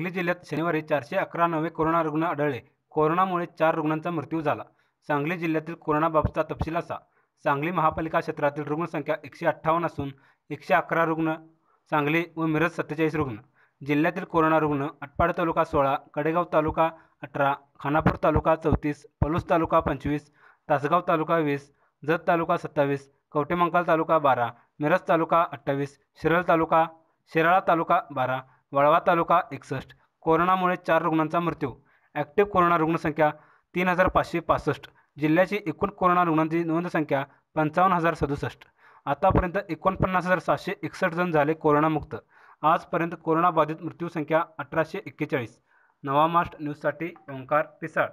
सांगली जिल्ह्यात शनिवारी चारशे अकरा नवे कोरोना रुग्ण आढळले कोरोनामुळे चार रुग्णांचा मृत्यू झाला सांगली जिल्ह्यातील कोरोनाबाबतचा तपशील असा सांगली महापालिका क्षेत्रातील रुग्णसंख्या एकशे अठ्ठावन्न असून एकशे अकरा रुग्ण सांगली व मिरज सत्तेचाळीस रुग्ण जिल्ह्यातील कोरोना रुग्ण अटपाडा तालुका सोळा कडेगाव तालुका अठरा खानापूर तालुका चौतीस पलूस तालुका पंचवीस तासगाव तालुका वीस जत तालुका सत्तावीस कवटेमंकाल तालुका बारा मिरज तालुका अठ्ठावीस शिरळ तालुका शिराळा तालुका बारा वळवा तालुका एकसष्ट कोरोनामुळे चार रुग्णांचा मृत्यू ॲक्टिव्ह कोरोना रुग्णसंख्या तीन हजार पाचशे पासष्ट जिल्ह्याची एकूण कोरोना रुग्णांची नोंदसंख्या पंचावन्न हजार सदुसष्ट आतापर्यंत एकोणपन्नास हजार सातशे एकसष्ट जण झाले कोरोनामुक्त आजपर्यंत कोरोनाबाधित मृत्यूसंख्या अठराशे एक्केचाळीस नवा महाराष्ट्र न्यूजसाठी ओंकार पिसाळ